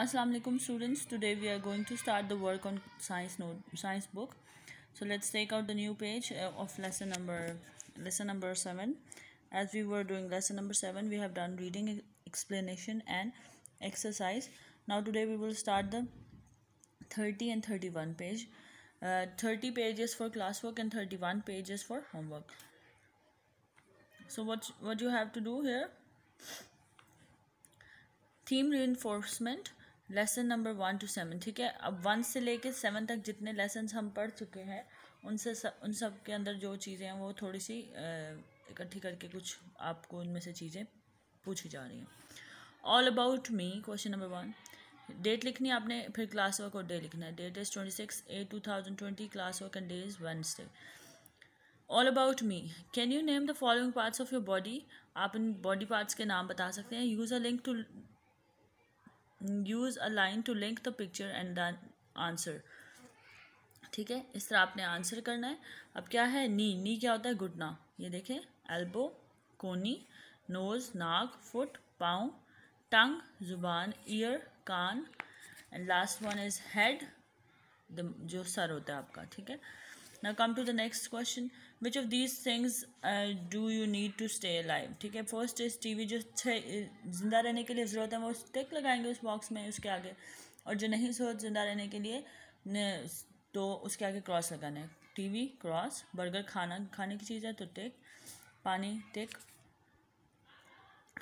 Assalamualaikum alaikum students today we are going to start the work on science note science book so let's take out the new page uh, of lesson number lesson number 7 as we were doing lesson number 7 we have done reading explanation and exercise now today we will start the 30 and 31 page uh, 30 pages for classwork and 31 pages for homework so what what you have to do here theme reinforcement lesson number one two seven ठीक है अब one से लेके seven तक जितने lesson हम पढ़ चुके हैं उनसे सब उन सब के अंदर जो चीज़ें हैं वो थोड़ी सी इकट्ठी करके कुछ आपको उनमें से चीज़ें पूछी जा रही हैं all about me question number one date लिखनी आपने फिर क्लास वर्क और डे लिखना है date is twenty six a two thousand twenty class work and day is Wednesday all about me can you name the following parts of your body आप इन body parts के नाम बता सकते हैं use a link to use a line to link the picture and the answer ठीक है इस तरह आपने आंसर करना है अब क्या है नी नी क्या होता है घुटना ये देखें एल्बो कोनी नोज़ नाक फुट पाँव टंग ज़ुबान ईयर कान and last one is head जो सर होता है आपका ठीक है ना come to the next question which of these things do you need to stay live ठीक है फर्स्ट इज वी जो छः ज़िंदा रहने के लिए ज़रूरत है वो स्टिक लगाएंगे उस बॉक्स में उसके आगे और जो नहीं ज़रूरत ज़िंदा रहने के लिए तो उसके आगे क्रॉस लगाना है वी क्रॉस बर्गर खाना खाने की चीज़ है तो टिक पानी टिक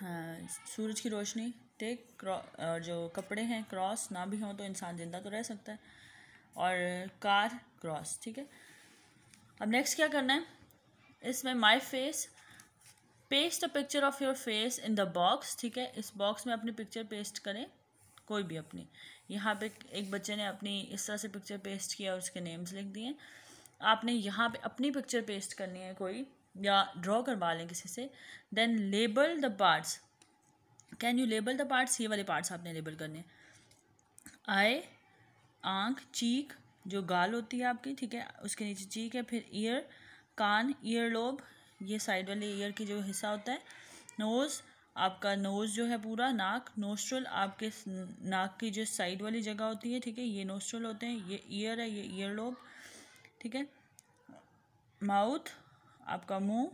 हाँ, सूरज की रोशनी टिक और जो कपड़े हैं क्रॉस ना भी हों तो इंसान ज़िंदा तो रह सकता है और कार क्रॉस ठीक है अब नेक्स्ट क्या करना है इसमें my face paste a picture of your face in the box ठीक है इस बॉक्स में अपनी पिक्चर पेस्ट करें कोई भी अपनी यहाँ पे एक बच्चे ने अपनी इस तरह से पिक्चर पेस्ट किया और उसके नेम्स लिख दिए आपने यहाँ पे अपनी पिक्चर पेस्ट करनी है कोई या ड्रॉ करवा लें किसी से then label the parts can you label the parts ये वाले पार्ट्स आपने लेबल करने हैं आई आँख चीक जो गाल होती है आपकी ठीक है उसके नीचे चीक है फिर ईयर कान ईयर लोब ये साइड वाले ईयर की जो हिस्सा होता है नोज़ आपका नोज़ जो है पूरा नाक नोस्ट्रल आपके नाक की जो साइड वाली जगह होती है ठीक है ये नोस्ट्रल होते हैं ये ईयर है ये ईयर लोब ठीक है माउथ आपका मुंह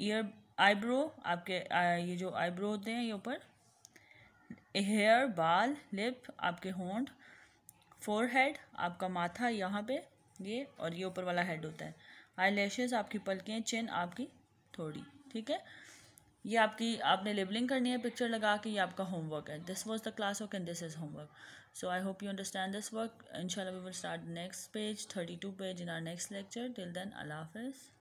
ईयर आईब्रो आपके आ, ये जो आईब्रो होते हैं ये ऊपर हेयर बाल लिप आपके होंड फोर हेड आपका माथा यहाँ पे ये और ये ऊपर वाला हेड होता है आई लैशेज़ आपकी पलकें चिन आपकी थोड़ी ठीक है ये आपकी आपने लेबलिंग करनी है पिक्चर लगा के ये आपका होमवर्क है this was the class work and this is homework so I hope you understand this work इनशाला we will start next page thirty two page in our next lecture till then अल्लाह हाफिज़